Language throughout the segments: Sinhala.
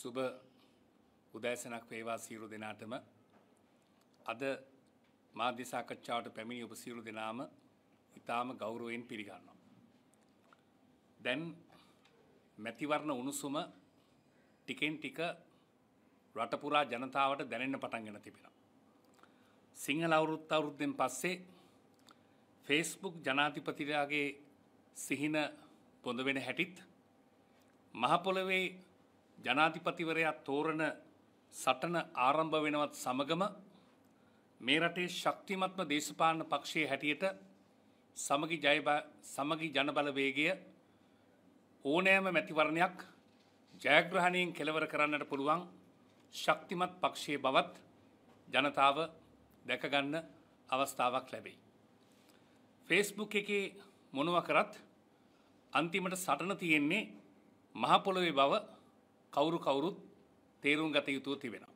සුබ උදෑසනක් වේවා සියලු දෙනාටම අද මාධ්‍ය සාකච්ඡාවට පැමිණි ඔබ සියලු දෙනාම ඉතාම ගෞරවයෙන් පිළිගන්නවා. දැන් මැතිවරණ උණුසුම ටිකෙන් ටික රටපුරා ජනතාවට දැනෙන්න පටන්ගෙන තිබෙනවා. සිංහල අවුරුත් අවුරුද්දෙන් පස්සේ ෆේස්බුක් ජනාධිපතිරයාගේ සිහින පොඳ වෙන හැටිත් මහපොළවේ ජනාධිපතිවරයා තෝරන සටන ආරම්භ වෙනවත් සමගම මේ රටේ ශක්තිමත්ම දේශපාලන පක්ෂයේ හැටියට සමගි ජයබ සමගි ජනබලවේගය ඕනෑම මැතිවරණයක් ජයග්‍රහණයෙන් කෙලවර කරන්නට පුළුවන් ශක්තිමත් පක්ෂයේ බවත් ජනතාව දැකගන්න අවස්ථාවක් ලැබෙයි. ෆේස්බුක් එකේ මොනව කරත් අන්තිමට සටන තියෙන්නේ මහපොළොවේ බව කවුරු කවුරුත් තේරුම් ගත යුතුව තිබෙනවා.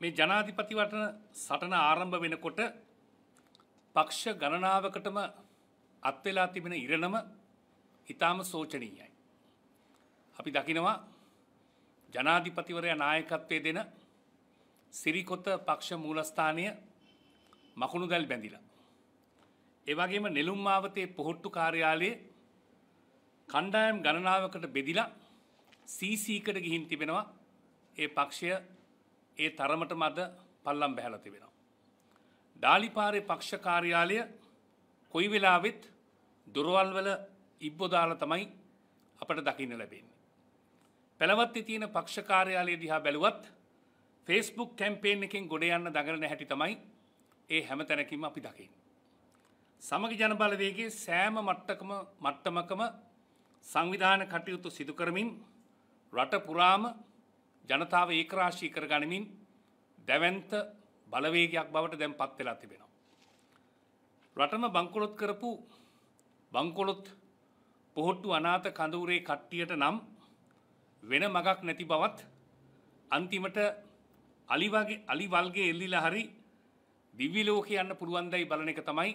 මේ ජනාධිපති වටන සටන ආරම්භ වෙනකොට පක්ෂ ගණනාවකටම අත්වෙලා තිබෙන ඉරණම ඉතාම සෝචනීයයි. අපි දකිනවා ජනාධිපතිවරයා නායකත්වය දෙන සිරිකොත පක්ෂ මූලස්ථානය මකුණු දැල් බැඳිලා. එවගේම නෙළුම් මාවතේ පොහොට්ටු කාර්යාලයේ කණ්ඩායම් ගණනාවකට බෙදිලා සීසීකට ගිහින් තිබෙනවා ඒ පක්ෂය ඒ තරමට මද පල්ලම් බැහැල තිබෙනවා. ඩාලිපාරේ පක්ෂ කාර්යාලය කොයි වෙලාවෙත් දුරවල්වල ඉබ්බොදාල තමයි අපට දකින්න ලැබෙන්නේ. පැළවත්ති තියෙන පක්ෂකාරයාලය දිහා බැලුවත් ෆෙස්බුක් කැම්පේෙන් එකෙන් ගොඩ යන්න දඟලන හැටි තමයි ඒ හැම තැනකින්ම අපි දකිින්. සමග ජනබලවේගේ සෑම මට්ටකම මට්ටමකම සංවිධාන කටයුතු සිදුකරමින් රට පුරාම ජනතාව ඒකරාශී කර ගනිමින් දැවන්ත බලවේගයක් බවට දැන් පත් වෙලා තිබෙනවා. රටම බංකොලොත් කරපු බංකොලොත් පොහොට්ටු අනාත කඳවුරේ කට්ටියට නම් වෙන මගක් නැති බවත් අන්තිමට අලිවගේ අලිවල්ගේ එල්ලිලා හරි දිව්‍ය ලෝකෙ යන්න පුළුවන් දයි බලන එක තමයි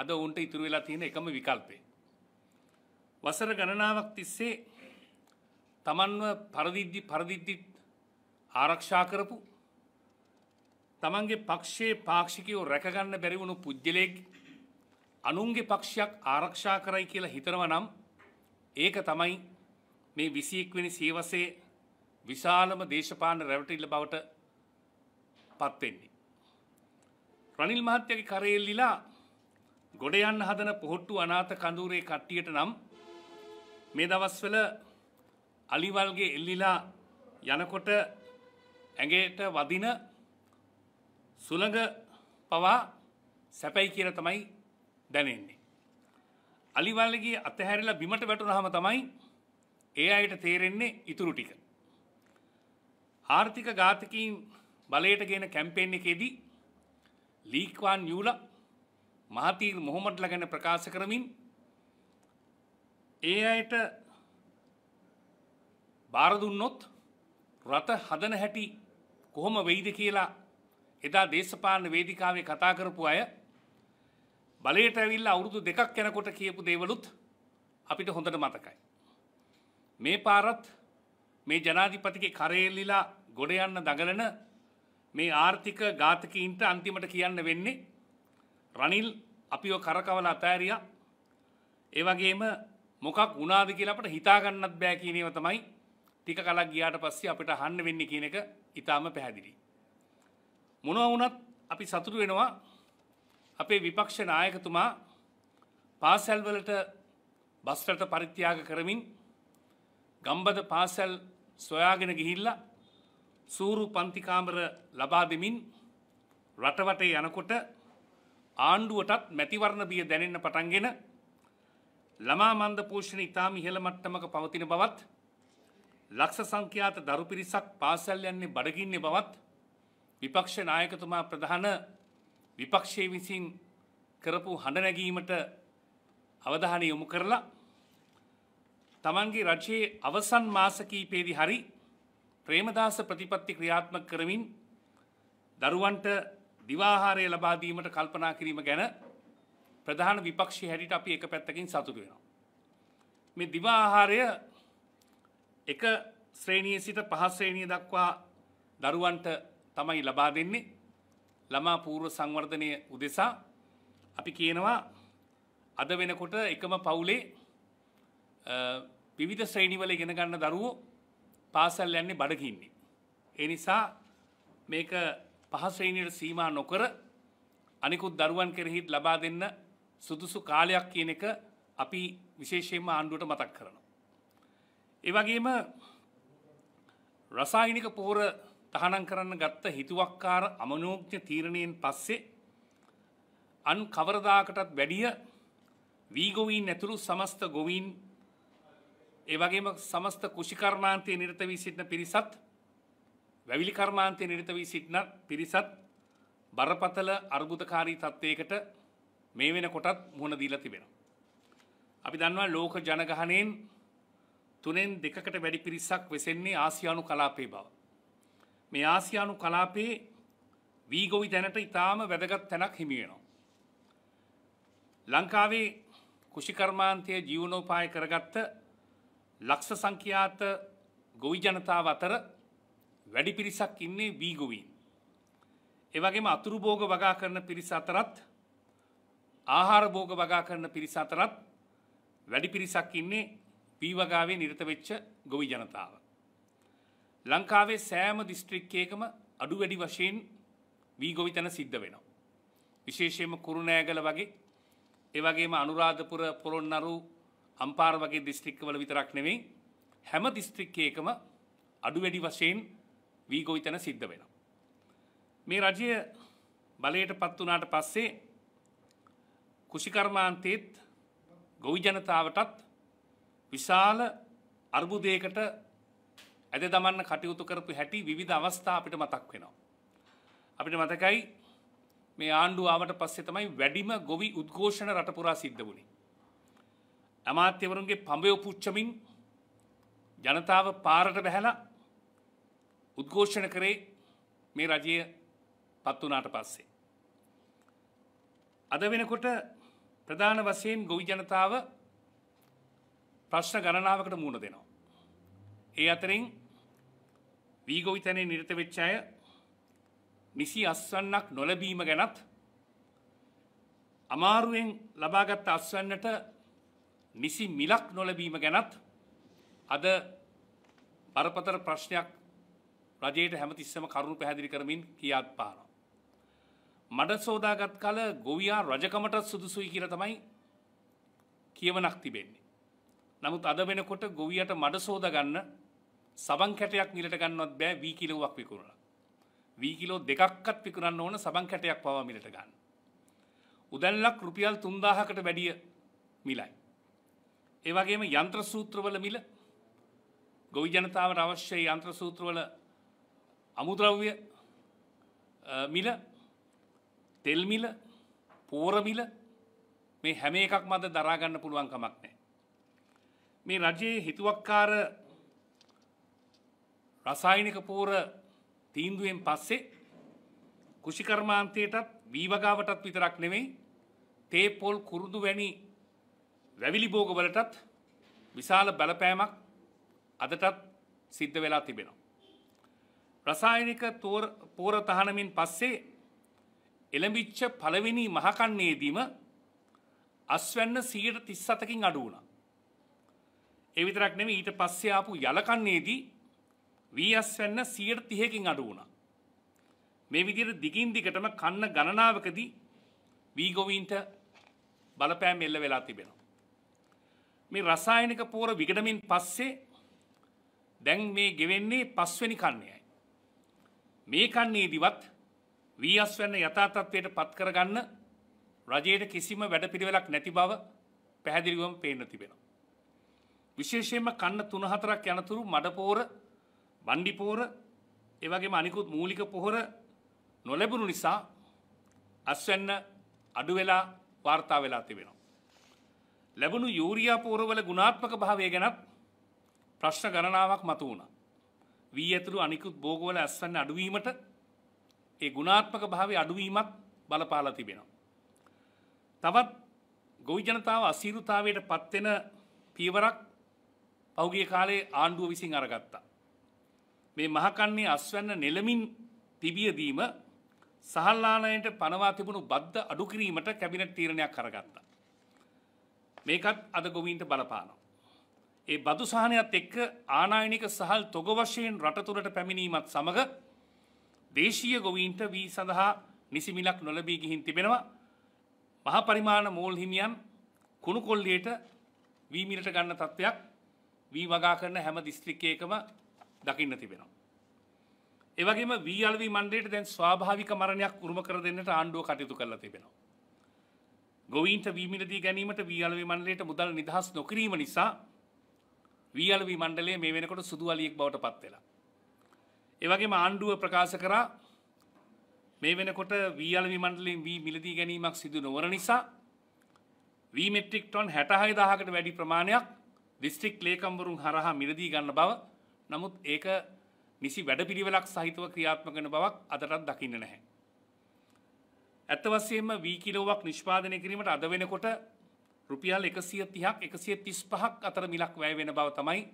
අද උන්ට ඉතුරු වෙලා තියෙන එකම විකල්පය. වසර ගණනාවක් තිස්සේ තමන්ව පරදිද්දි පරදිද්දිත් ආරක්ෂා කරපු තමන්ගේ පක්ෂයේ පාක්ෂිකයෝ රැකගන්න බැරිවුණු පුද්ගලයෙක් අනුන්ගේ පක්ෂයක් ආරක්ෂා කරයි කියලා හිතනව නම් ඒක තමයි මේ විසියෙක්වෙනි සියවසේ විශාලම දේශපාලන රැවටිල්ල බවට පත්වෙන්නේ. රනිල් මහත්තයගේ කරේල්ලිලා ගොඩ යන්න හදන පොහොට්ටු අනාත කඳුරේ කට්ටියට නම් මේ දවස්වල අලිවල්ගේ එල්ලිලා යනකොට ඇගේට වදින සුළඟ පවා සැපැයි කියල තමයි දැනෙන්නේ. අලිවල්ලගේ අතහැරිලා බිමට වැටුනහම තමයි ඒ අයට තේරෙන්නේ ඉතුරු ටික. ආර්ථික ඝාතකින් බලයට ගෙන කැම්පේෙන් එකේදී ලීක්වාන් නියූල මහතීල් මොහොමට්ල ගැන ප්‍රකාශ කරමින් ඒ අයට බාරදුන්නොත් රට හදන හැටි කොහොම වෙයිද කියලා එදා දේශපාලන වේදිකාවේ කතා කරපු අය බලයට ඇවිල්ලා අවුරුදු දෙකක් යනකොට කියපු දේවලුත් අපිට හොඳට මතකයි. මේ පාරත් මේ ජනාධිපතිගේ කරේල්ලිලා ගොඩ යන්න දඟලන මේ ආර්ථික ඝාතකීන්ට අන්තිමට කියන්න වෙන්නේ රනිල් අපිව කරකවල අතෑරියා ඒ වගේම මොකක් වුණාද කියලා අපිට හිතා ගන්නත් බෑ කියන ඒවා තමයි ටික කලක් ගියාට පස්සේ අපිට අහන්න වෙන්නේ කියන එක ඊටාම පැහැදිලි. මොනවා වුණත් අපි සතුටු වෙනවා අපේ විපක්ෂ නායකතුමා පාසල් වලට බස්රට පරිත්‍යාග කරමින් ගම්බද පාසල් සොයාගෙන ගිහිල්ලා සූරු පන්ති කාමර ලබා දෙමින් රටවටේ යනකොට ආණ්ඩුවටත් මැතිවරණ බිය දැනෙන්න පටන්ගෙන ළමා මන්ද පෝෂණ ඉතාම ඉහළ මට්ටමක පවතින බවත් ලක්ෂ සංඛ්‍යාත දරු පිරිසක් පාසල් යන්නේ බඩගින්නේ බවත් විපක්ෂ නායකතුමා ප්‍රධාන විපක්ෂයේ විසින් කරපු හඬ නැගීමට අවධානය යොමු කරලා තමන්ගේ රජයේ අවසන් මාස කීපයේදී හරි ප්‍රේමදාස ප්‍රතිපත්ති ක්‍රියාත්මක කරමින් දරුවන්ට දිවාහාරය ලබා දීමට කල්පනා කිරීම ගැන ප්‍රධාන විපක්ෂයේ හැටියට අපි එක පැත්තකින් සතුටු වෙනවා. මේ දිවාහාරය එක ශ්‍රේණියේ සිට පහස් ශ්‍රේණිය දක්වා දරුවන්ට තමයි ලබා දෙන්නේ ළමා පූර්ව සංවර්ධනය උදෙසා අපි කියනවා අද වෙනකොට එකම පවුලේ විවිධ ශ්‍රේණිවල ඉගෙන ගන්න දරුවෝ පාසල් යන්නේ බඩගින්නේ. ඒ නිසා මේක පහ ශ්‍රේණියට සීමා නොකර අනිකුත් දරුවන් කෙරෙහිත් ලබා දෙන්න සුදුසු කාලයක් කියන එක අපි විශේෂයෙන්ම ආණ්ඩුවට මතක් කරනවා. ඒවගේම රසායිනික පෝර තහනම් කරන්න ගත්ත හිතුවක්කාර අමනෝක්්‍ය තීරණයෙන් පස්සේ අන් කවරදාකටත් වැඩිය වීගොවීන් ඇතුළු සමස්ත ගොවීන් ඒවගේම සමස්ත කෘෂිකර්මාන්තය නිරත වී සිටින පිරිසත් වැවිලි කර්මාන්තය නිරත වී සිටින පිරිසත් බරපතල අර්බුදකාරී තත්ත්වයකට මේ වෙන කොටත් මුහුණ දීලා තිබෙනවා. අපි දන්නවා ලෝක ජනගහනයෙන් තුනෙන් දෙකකට වැඩි පිරිසක් වෙසෙන්නේ ආසියානු කලාපේ බව. මේ ආසියානු කලාපේ වීගොවි දැනට ඉතාම වැදගත් තැනක් හිමියෙනවා. ලංකාවේ කුෂිකර්මාන්තය ජීවනෝපාය කරගත්ත ලක්ෂ සංඛ්‍යාත ගොවි ජනතාව අතර වැඩි පිරිසක් ඉන්නේ වීගොවීන්. එවගේම අතුරුභෝග වගා කරන පිරිස අතරත් ආහාරභෝග වගා කරන පිරිස අතරත් වැඩි පිරිසක් ඉන්නේ පීවගාවේ නිරතවෙච්ච ගොවි ජනතාව. ලංකාවේ සෑම දිස්ත්‍රික්කයකම අඩු වැඩි වශයෙන් වී ගොවි තැන සිද්ධ වෙනවා. විශේෂයෙන්ම කුරුණෑගල වගේ ඒවගේම අනුරාධපුර පොළොන්නරු අම්පාර වගේ දිස්ත්‍රික්කවල විතරක් නෙවෙයි හැම දිස්ත්‍රික්කයකම අඩු වැඩි වශයෙන් වී ගොවි තැන සිද්ධ වෙනවා. මේ රජය බලයට පත් වුණාට පස්සේ කුෂිකර්මාන්තයේත් ගොවි ජනතාවටත් විශාල අර්බුදයකට ඇද දමන්න කටයුතු කරපු හැටි විධ අවස්ථා අපිට මතක් වෙනවා. අපිට මතකයි මේ ආණ්ඩු ආවට පස්සේ තමයි වැඩිම ගොවි උද්ඝෝෂණ රටපුරා සිද්ධ වුණේ. අමාත්‍යවරුන්ගේ පඹයෝ පුච්චමින් ජනතාව පාරට බැහැලා උද්ඝෝෂණ කරේ මේ රජය පත් වුණාට පස්සේ. අද වෙනකොට ප්‍රධාන වශයෙන් ගොවි ජනතාව ප්‍රශ්න ගණනාවකට මුණ දෙනවා. ඒ අතරින් වීගොවිතැනේ නිරත වෙච්චාය නිසි අස්වන්නක් නොලබීම ගැනත් අමාරුවෙන් ලබාගත්ත අස්වන්නට නිසි මිලක් නොලබීම ගැනත් අද බරපතර ප්‍රශ්නයක් රජයට හැමතිස්සම කරුණු පැහැදිලි කරමින් කියාත් පාන. මඩ සෝදාගත් කල ගොවියා රජකමටත් සුදුසුයි කියල තමයි කියවනක් තිබෙන්නේ. නමුත් අද වෙනකොට ගොවියට මඩ සෝදගන්න සබන් කැටයක් මිලට ගන්නවත් බෑ වී කිලෝවක් විකුණලා. වී කිලෝ දෙකක්වත් විකුණන්න ඕන සබන් කැටයක් පවා මිලට ගන්න. උදැල්ලක් රුපියල් 3000කට වැඩිය මිලයි. ඒ වගේම යන්ත්‍ර සූත්‍රවල මිල ගොවි ජනතාවට අවශ්‍ය යන්ත්‍ර සූත්‍රවල අමුද්‍රව්‍ය මිල තෙල් මිල පෝර මිල මේ හැම එකක් මත දරා ගන්න පුළුවන් කමක් නැහැ. මේ රජයේ හිතුවක්කාර රසායනික පූර තීන්දුවෙන් පස්සේ කෘෂිකර්මාන්තයටත් වීවගාවටත් විතරක් නෙමෙයි තේපොල් කුරුදු වැනි වැවිලි භෝගවලටත් විශාල බලපෑමක් අදටත් සිද්ධ වෙලා තිබෙනවා. රසායනික පෝර තහනමින් පස්සේ එළඹිච්ච පළවෙනි මහකන්නේදීම අස්වැන්න සීට තිස්සතකින් අඩු වුණා. එවිතරක් නෙම ඊට පස්සේ ආපු යලකන්නේදී වීස් වැන්න සියයට තිහකින් අඩු වුණා. මේ විදියට දිගින් දිගටම කන්න ගණනාවකදී වීගොවීන්ට බලපෑම් එල්ල වෙලා තිබෙනවා. මේ රසායනික පෝර විගඩමින් පස්සේ දැන් මේ ගෙවෙන්නේ පස්වෙනි කන්නේයයි. මේ කන්නේ දිවත් වීස් වැන්න යථාතත්වයට පත් කරගන්න රජයට කිසිම වැඩපිළිවෙලක් නැති බව පැහැදිලිවම පේන්න තිබෙනවා. විශේෂයෙන්ම කන්න තුනහතරක් යනතුරු මඩපෝර බණ්ඩිපෝර එවගේම අනිකුත් මූලික පොහොර නොලැබුණු නිසා අස්වැන්න අඩුවෙලා වාර්තා වෙලා තිබෙනවා. ලැබුණු යූරයා පෝරවල ගුණාත්මක භාවය ගැනත් ප්‍රශ්න ගණනාවක් මතු වුණ. වී ඇතුළු අනිකුත් බෝගවල ඇස්වන්න අඩුවීමට ඒ ගුණාත්මක භාවය අඩුවීමත් බලපාල තිබෙනවා. තවත් ගොවිජනතාව අසීරුතාවයට පත්වෙන පීවරක් පහුගේ කාලේ ආණ්ඩුව විසින් අරගත්තා. මේ මහකන්නේ අස්වැන්න නෙලමින් තිබියදීම සහල්ලානයට පනවා තිබුණු බද්ධ අඩුකිරීමට කැබිනට තීරණයක් කරගත්තා. මේකත් අද ගොවීන්ට බලපානවා. ඒ බදු සහනයත් එක්ක ආනායනික සහල් තොග වශයෙන් රටතුරට පැමිණීමත් සමඟ දේශීය ගොවීන්ට වී සඳහා නිසිමිලක් නොලබී ගිහින් තිබෙනවා මහපරිමාණ මෝල් හිමියන් කුණුකොල්ලියට වීමිලට ගන්න තත්ත්වයක් වී වගා කරන හැම දිස්ත්‍රික්කයකම දකින්න තිබෙනවා. එවගේම වීල්ව මණ්ඩයට දැන් ස්වාභාවික මරණයක් උරුම කර දෙන්නට ආණ්ඩුව කටයුතු කරලා තිබෙනවා. ගොවීන්ට වීමිලදී ගැනීමට වීල්ව මණ්ඩලයට මුදල් නිදහස් නොකිරීම නිසා වීල්ව මණ්ඩලේ මේ වෙනකොට සුදු අලියෙක් බවට පත් වෙලා. එවගේම ආණ්ඩුව ප්‍රකාශ කරා මේ වෙනකොට වීල්ව මණ්ඩලයෙන් වී මිලදී ගැනීමක් සිදු නොවන නිසා වී මෙට්‍රික් ටොන් 66000කට වැඩි ප්‍රමාණයක් දිස්ත්‍රික් ලේකම්වරුන් හරහා මිලදී ගන්න බව නමුත් ඒක නිසි වැඩපිළිවෙලක් සහිතව ක්‍රියාත්මක වෙන බවක් අදටත් දකින්න නැහැ. ඇත්ත වශයෙන්ම වී කිලෝවක් නිෂ්පාදනය කිරීමට අද වෙනකොට රුපියල් 130ක් 135ක් අතර මිලක් වැය වෙන බව තමයි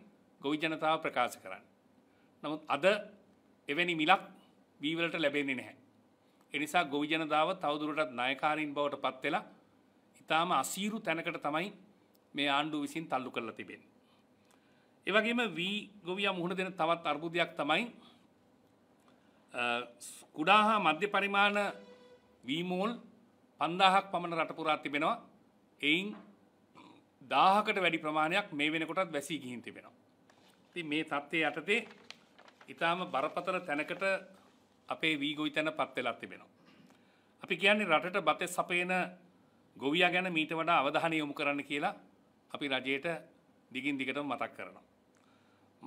ගොවි ජනතාව ප්‍රකාශ කරන්නේ. නමුත් අද එවැනි මිලක් වී වලට ලැබෙන්නේ නැහැ. ඒ නිසා ගොවි ජනතාව තවදුරටත් ණයකාරීන් බවට පත් වෙලා ඊටාම අසීරු තැනකට තමයි මේ ආණ්ඩුව විසින් තල්ලු කරලා තිබෙන. එවගේම වී ගොවියා මුහුණ දෙන තවත් අර්බුදයක් තමයි කුඩා හා මධ්‍ය පරිමාණ වීමෝල් පන්දාහක් පමණ රටපුරා තිබෙනවා එයින් දාහකට වැඩි ප්‍රමාණයක් මේ වෙනකොටත් වැසී ගිහින් තිබෙනවා. ති මේ තත්ත්වය යටතේ ඉතාම බරපතල තැනකට අපේ වීගොයි තැන පත්වෙලත් තිබෙනවා. අපි කියන්නේ රටට බතෙ සපේන ගොවියා ගැන මීට වඩා අවධානය යොමු කරන්න කියලා අපි රජයට දිගින් දිගටම මතක් කරනවා.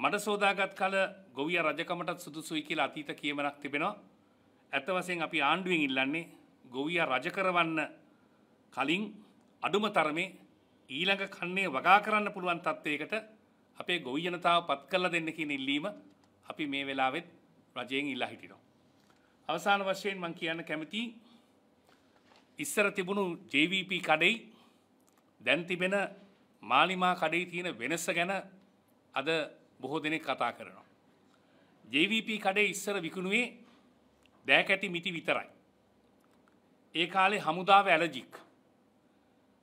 මඩ සෝදාගත් කල ගොවිය රජකමටත් සුදුසුයි කියලා අතීත කියමනක් තිබෙනවා. ඇත්ත වශයෙන් අපි ආණ්ඩුවෙන් ඉල්ලන්නේ ගොවිය රජ කරවන්න කලින් අඩුම තරමේ ඊළඟ කන්නේ වගා කරන්න පුළුවන් තත්ත්වයකට අපේ ගොවි ජනතාව පත් කරලා දෙන්න කියන ඉල්ලීම අපි මේ වෙලාවෙත් රජයෙන් ඉල්ලා හිටිනවා. අවසාන වශයෙන් මම කියන්න කැමතියි ඉස්සර තිබුණු JVP කඩෙයි දැන් තිබෙන මාලිමා කඩේ තියෙන වෙනස ගැන අද බොහෝ දෙනෙක් කතා කරනවා. JVP කඩේ ඉස්සර විකුණුවේ දෑකැටි මිටි විතරයි. ඒ කාලේ හමුදාව ඇලජික්.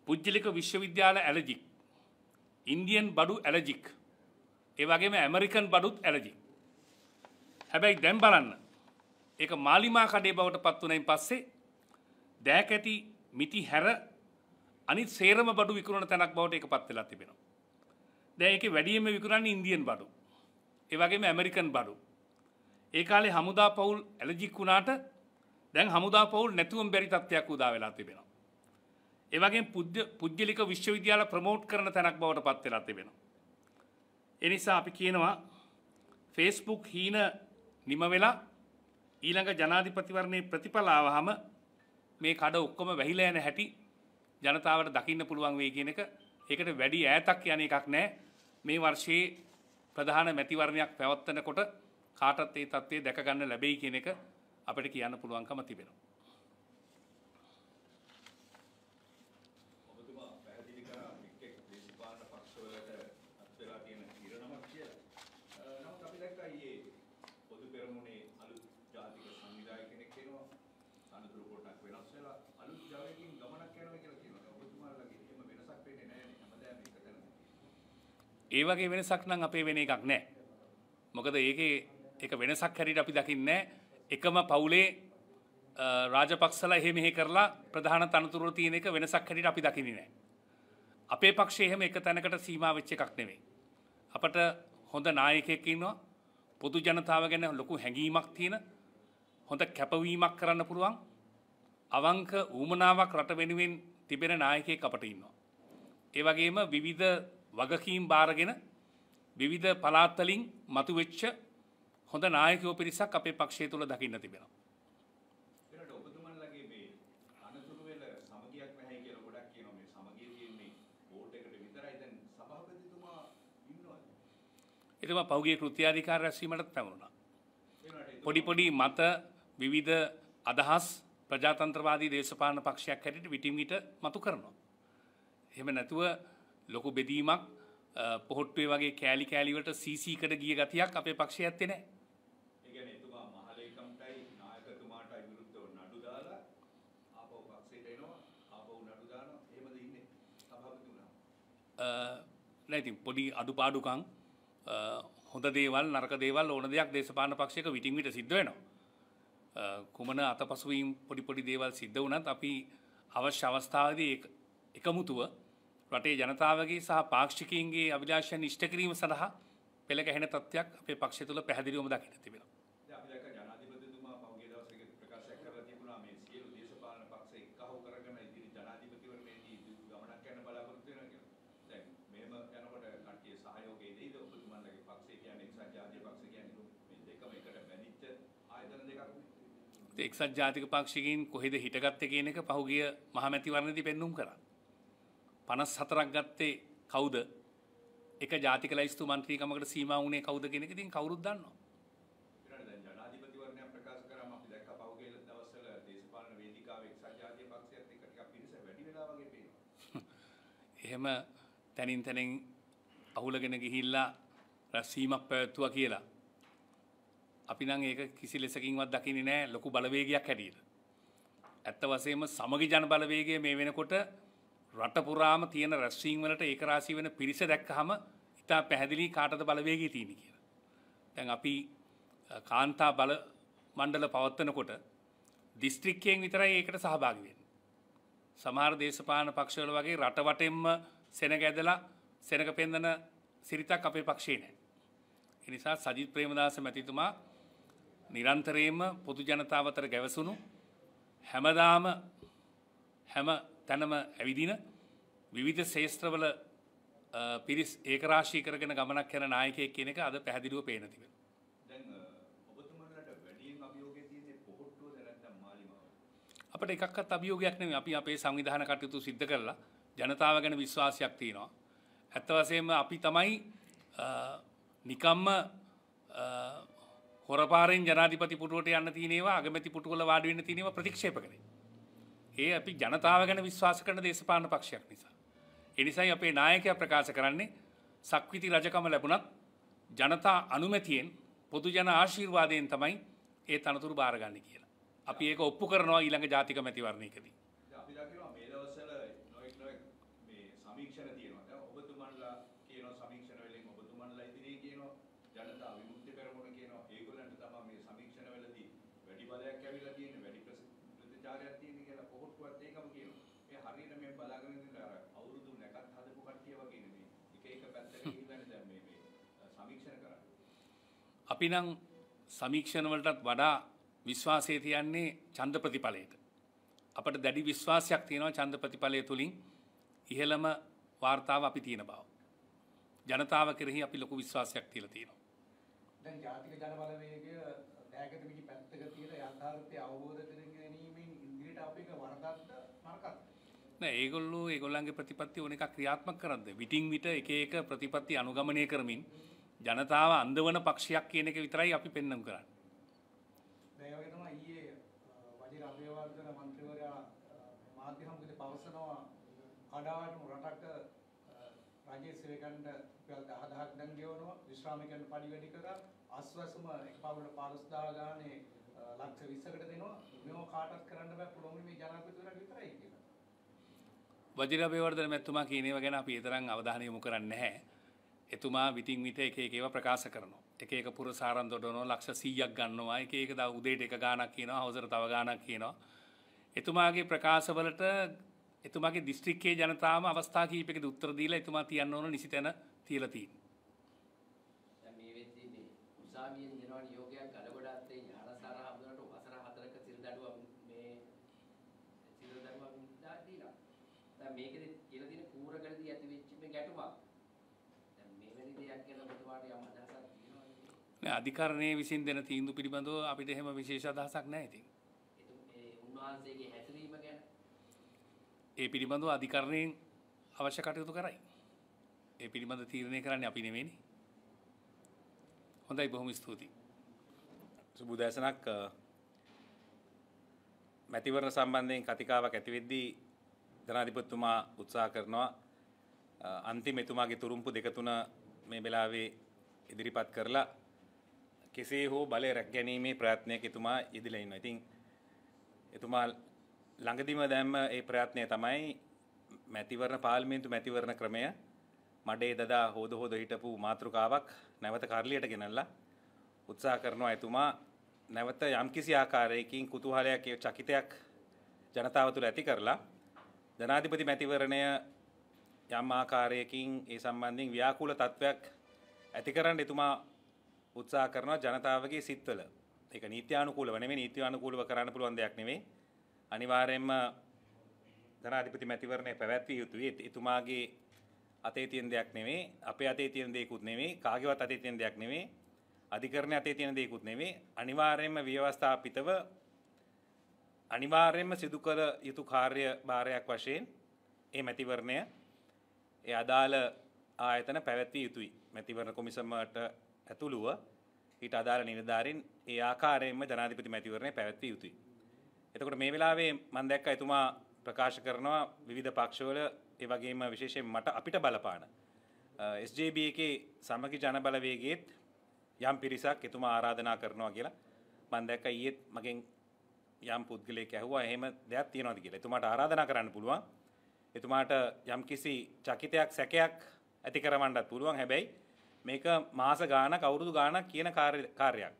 පුද්ජලික විශ්වවිද්‍යාල ඇලජික්. ඉන්දියන් බඩු ඇලජික්. ඒ වගේම ඇමරිකන් බඩුත් ඇලජික්. හැබැයි දැන් බලන්න. ඒක මාලිමා කඩේ බවට පත් වුණයින් පස්සේ දෑකැටි මිටි හැර අනි සේරම බඩු විකරුණ තැනක් බවට එක පත් වෙලා තිබෙනවා. දැඒක වැඩියම විකරන්න ඉන්දියන් බඩු. ඒවගේම ඇමරිකන් බඩු. ඒ කාලේ හමුදා පවුල් ඇලජික් වුණාට දැන් හමුදා පවුල් නැතුවම් බැරි තත්වයක් උදා වෙලා තිබෙනවා. ඒවගේ පුද්ගලික විශ්වවිද්‍යාල ප්‍රමෝට් කරන තැනක් බවට පත් වෙලා තිබෙනවා. එනිසා අපි කියනවා ෆේස්බුක් හීන නිමවෙලා ඊළඟ ජනාධිපතිවරණය ප්‍රතිඵලාවහම මේ කඩ ඔක්කොම වැහිලා යන හැටි ජනතාවට දකින්න පුළුවන් වේ කියන එක ඒකට වැඩි ඈතක් යන එකක් නෑ මේ වර්ෂයේ ප්‍රධාන මැතිවරණයක් පැවත්වනකොට කාටත් ඒ තත්ත්වය දැකගන්න ලැබෙයි කියන එක අපිට කියන්න පුළුවන්කම තිබෙනවා ඒ වගේ වෙනසක් නම් අපේ වෙන එකක් නෑ. මොකද ඒකේ එක වෙනසක් හැරිට අපි දකින්නේ එකම පවුලේ රාජපක්ෂල එහෙ මෙහෙ කරලා ප්‍රධාන තනතුර තියෙන එක වෙනසක් හැටියට අපි දකින්නේ නැහැ. අපේ පක්ෂේ එහෙම එක තැනකට සීමා වෙච්ච එකක් නෙමෙයි. අපට හොඳ නායකයෙක් ඉන්නවා. පොදු ජනතාව ගැන ලොකු හැඟීමක් තියෙන හොඳ කැපවීමක් කරන්න පුළුවන් අවංක ඌමනාවක් රට වෙනුවෙන් තිබෙන නායකයෙක් අපට ඉන්නවා. ඒ වගේම විවිධ වගකීම් බාරගෙන විවිධ පලාත්තලින් මතුවෙච්ච හොඳ නායකෝ පිරිසක් අපේ පක්ෂය තුළ දකින්න තිබෙනවා. එතම පෞගේ කෘතියාධිකාර රැස්වීමට පැමුණා. පොඩිපොඩි මත විවිධ අදහස් ප්‍රජාතන්ත්‍රවාදී දේශපාලන පක්ෂයක් හැටියට විටිමිට මතු කරනවා. එහෙම නැතුව ලොකු බෙදීමක් පොහොට්ටුවේ වගේ කෑලි කෑලිවට සීසීකට ගිය ගතියක් අපේ පක්ෂය ඇත්තේ නැහැ. නැතින් පොඩි අඩුපාඩුකං හොඳ දේවල් නරක දේවල් ඕන දෙයක් දේශපාන පක්ෂයක විටින් විට සිද්ධ වෙනවා. කුමන අතපසුවීම් පොඩි පොඩි දේවල් සිද්ධ වුණත් අපි අවශ්‍ය අවස්ථාවේදී එකමුතුව රටේ ජනතාවගේ සහ පාක්ෂිකයන්ගේ අභිලාෂයන් ඉෂ්ට කිරීම සඳහා පෙළ ගැහෙන තත්ත්වයක් අපේ පක්ෂය තුළ පැහැදිලිවම දකින්න තිබෙනවා. එක්සත් ජාතික පක්ෂිකින් කොහෙද හිටගත්තේ කියන එක පහුගිය මහමැතිවරණදී පෙන්눔 කරා. පනස් හතරක් ගත්තේ කවුද එක ජාතික ලයිස්තු මන්ත්‍රීකමකට සීම වුණේ කවුද කෙනෙක තින් කවුරුත් දන්නවා එහෙම තැනින් තැනෙන් අහුලගෙන ගිහිල්ලා රැස්වීමක් පැවැත්තුවා කියලා. අපි නම් ඒක කිසි ලෙසකින්වත් දකින්නේ නැහැ ලොකු බලවේගයක් හැටියට. ඇත්ත වශයෙන්ම සමගි ජන බලවේගය මේ වෙනකොට රටපුරාම තියෙන රැස්වීම් වලට ඒකරාශී වෙන පිරිස දැක්කහම ඉතා පැහැදිලි කාටද බලවේගී තියෙන කියලා. දැන් අපි කාන්තා බල මණ්ඩල පවත්වනකොට දිස්ත්‍රික්කයෙන් විතරයි ඒකට සහභාගි වෙන්නේ. සමහර දේශපාලන පක්ෂවල වගේ රටවටෙන්ම සෙනග ඇදලා සෙනග පෙන්දන සිරිතක් අපේ පක්ෂේ නැහැ. ඒ නිසා සජිත් ප්‍රේමදාස මැතිතුමා නිරන්තරයෙන්ම පොදු ජනතාව අතර ගැවසුණු හැමදාම හැම තැනම ඇවිදින විවිධ ශේෂත්‍රවල පිරිස් ඒකරාශී කරගෙන ගමනක් යන නායකයෙක් කියන එක අද පැහැදිලිව පේන තිබෙනවා. අපට එකක්වත් අභියෝගයක් නෙමෙයි. අපි අපේ සංවිධාන කටයුතු සිද්ධ කරලා ජනතාව ගැන විශ්වාසයක් තියෙනවා. ඇත්ත වශයෙන්ම අපි තමයි නිකම්ම හොරපාරෙන් ජනාධිපති පුටුවට යන්න තියෙනවා අගමැති පුටුවල වාඩි වෙන්න තියෙනවා ප්‍රතික්ෂේප කරන්නේ. ඒ අපි ජනතාව ගැන විශ්වාස කරන දේශපාලන පක්ෂයක් නිසා. එනිසයි අපේ නායකයා ප්‍රකාශ කරන්නේ සක්විති රජකම ලැබුණත් ජනතා අනුමැතියෙන් පොදුජන ආශීර්වාදයෙන් තමයි ඒ තනතුරු භාරගන්න කියලා. අපි ඒක ඔප්පු කරනවා ඊළඟ ජාතික මැතිවරණයකදී. අපි නම් සමීක්ෂණවලටත් වඩා විශ්වාසය තියන්නේ චන්ද ප්‍රතිඵලයට. අපට දැඩි විශ්වාසයක් තියෙනවා චන්ද ප්‍රතිඵලය තුළින් ඉහළම වාර්තාව අපි තියෙන බව. ජනතාව කෙරෙහි අපි ලොකු විශ්වාසයක් තියලා තියෙනවා. දැන් ජාතික ජනබලවේගය දැකගත මිනි පැත්තක තියෙන යථාර්ථය අවබෝධ කර ගැනීමෙන් ඉන්දියට අපේක වරදක්ද නරකක්ද? නෑ ඒගොල්ලෝ ඒගොල්ලන්ගේ ප්‍රතිපත්ති ඕන එක ක්‍රියාත්මක කරද්ද විටින් විට එක එක ප්‍රතිපත්ති අනුගමනය කරමින් mm -hmm. ජනතාව අන්දවන පක්ෂයක් කියන එක විතරයි අපි පෙන්නම් කරන්න. කඩාවටම රටක රජයේ සේවකයන්ට රුපියල් 10000ක් දැන් ගෙවනවා විශ්‍රාමිකයන්ට පඩි වැඩි කරලා අස්වැසුම එකපාරට 50000 ගානේ ලක්ෂ 20කට දෙනවා මේව කාටවත් කරන්න බෑ පුළුවන් මේ ජනාධිපතිවරට විතරයි කියලා. වජිරාභිවර්ධන මැතිතුමා කියන ඒවා ගැන අපි ඒ තරම් අවධානය යොමු කරන්නේ නැහැ. එතුමා විතින් විත එක එකව ප්‍රකාශ කරනවා. එක එක පුරසාරම් දොඩනවා ලක්ෂ 100ක් ගන්නවා. එක එක දා උදේට එක ගාණක් කියනවා, හවසට තව ගාණක් කියනවා. එතුමාගේ ප්‍රකාශවලට එතුමාගේ දිස්ත්‍රික්කයේ ජනතාවම අවස්ථා කීපයකදී උත්තර දීලා එතුමා තියන්න ඕන නිසි තැන තියලා තියෙනවා. දැන් මේ වෙද්දී මේ උසාවියෙන් දෙනවා නියෝගයක් ගලගොඩාත්තේ යානසාර හඳුනට වසර 4ක සිරදඩුව මේ සිරදඩුව දීලා. දැන් මේකෙදි අධිකරණය විසින් දෙන තීන්දු පිළිබඳව අපිට එහෙම විශේෂ අදහසක් නැහැ ඉතින්. උන්වහන්සේගේ හැසිරීම ගැන ඒ පිළිබඳව අධිකරණයෙන් අවශ්‍ය කටයුතු කරයි. ඒ පිළිබඳ තීරණය කරන්නේ අපි නෙවෙයිනේ. හොඳයි බොහොම ස්තුතියි. සුබුදෑසනක් මැතිවරණ සම්බන්ධයෙන් කතිකාවක් ඇති වෙද්දී ජනාධිපතිතුමා උත්සාහ කරනවා අන්තිම එතුමාගේ තුරුම්පු දෙක තුන මේ වෙලාවේ ඉදිරිපත් කරලා කෙසේ හෝ බලය රැක් ගැනීමේ ප්‍රයත්නයක එතුමා ඉදිලා ඉන්නවා. ඉතින් එතුමා ළඟදිම දැම්ම ඒ ප්‍රයත්නය තමයි මැතිවරණ පාර්ලිමේන්තු මැතිවරණ ක්‍රමය මඩේ දදා හොද හොද හිටපු මාතෘකාවක් නැවත කරලියට ගෙනල්ලා උත්සාහ කරනවා එතුමා නැවත යම්කිසි ආකාරයකින් කුතුහලයක් චකිතයක් ජනතාව තුළ ඇති කරලා ජනාධිපති මැතිවරණය යම් ආකාරයකින් ඒ සම්බන්ධයෙන් ව්‍යාකූල තත්ත්වයක් ඇති කරන්න එතුමා උත්සාහ කරනවා ජනතාවගේ සිත්වල. ඒක නීත්‍යානුකූලව නෙමෙයි නීත්‍යානුකූලව කරන්න පුළුවන් දෙයක් නෙමෙයි. අනිවාර්යයෙන්ම ජනාධිපති මැතිවරණය පැවැත්විය යුතුයි. එතුමාගේ අතේ තියෙන දෙයක් නෙමෙයි, අපේ අතේ තියෙන දෙයක්ුත් නෙමෙයි, කාගේවත් අතේ තියෙන දෙයක් නෙමෙයි, අධිකරණයේ අතේ තියෙන දෙයක්ුත් නෙමෙයි. අනිවාර්යයෙන්ම ව්‍යවස්ථාපිතව අනිවාර්යයෙන්ම සිදු කළ යුතු කාර්ය භාරයක් වශයෙන් ඒ මැතිවරණය ඒ අදාළ ආයතන පැවැත්විය යුතුයි. මැතිවරණ කොමිසමට ඇතුළුව ඊට අදාළ නිලධාරීන් ඒ ආකාරයෙන්ම ජනාධිපති මැතිවරණය පැවැත්විය යුතුයි. එතකොට මේ වෙලාවේ මම දැක්ක එතුමා ප්‍රකාශ කරනවා විවිධ පක්ෂවල ඒ වගේම විශේෂයෙන් මට අපිට බලපාන SJB එකේ සමගි ජනබලවේගයේත් යම් පිරිසක් එතුමා ආරාධනා කරනවා කියලා මම දැක්ක ඊයේත් මගෙන් යම් පුද්ගලයෙක් ඇහුවා එහෙම දෙයක් තියනවාද කියලා. එතුමාට ආරාධනා කරන්න පුළුවන්. එතුමාට යම්කිසි චකිතයක් සැකයක් ඇති කරවන්නත් පුළුවන්. හැබැයි මේක මාස ගාන කවුරුදු ගාන කියන කාර්යයක්